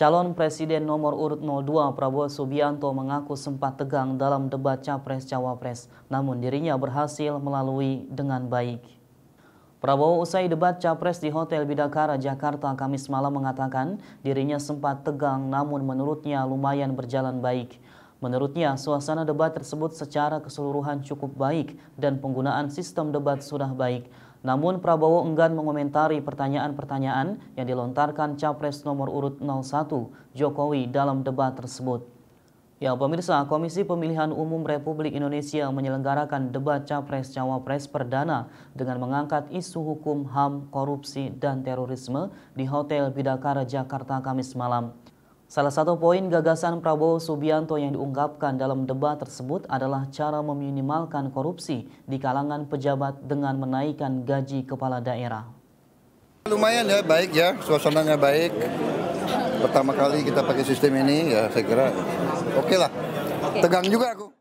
Calon Presiden nomor urut 02 Prabowo Subianto mengaku sempat tegang dalam debat Capres-Cawapres, namun dirinya berhasil melalui dengan baik. Prabowo usai debat Capres di Hotel Bidakara, Jakarta, Kamis malam mengatakan dirinya sempat tegang namun menurutnya lumayan berjalan baik. Menurutnya, suasana debat tersebut secara keseluruhan cukup baik dan penggunaan sistem debat sudah baik. Namun Prabowo enggan mengomentari pertanyaan-pertanyaan yang dilontarkan Capres nomor urut 01 Jokowi dalam debat tersebut. Ya pemirsa, Komisi Pemilihan Umum Republik Indonesia menyelenggarakan debat Capres-Cawapres perdana dengan mengangkat isu hukum, HAM, korupsi, dan terorisme di Hotel Bidakara, Jakarta Kamis malam. Salah satu poin gagasan Prabowo Subianto yang diungkapkan dalam debat tersebut adalah cara meminimalkan korupsi di kalangan pejabat dengan menaikkan gaji kepala daerah. Lumayan ya, baik ya, suasananya baik. Pertama kali kita pakai sistem ini ya saya kira oke okay lah. Tegang juga aku.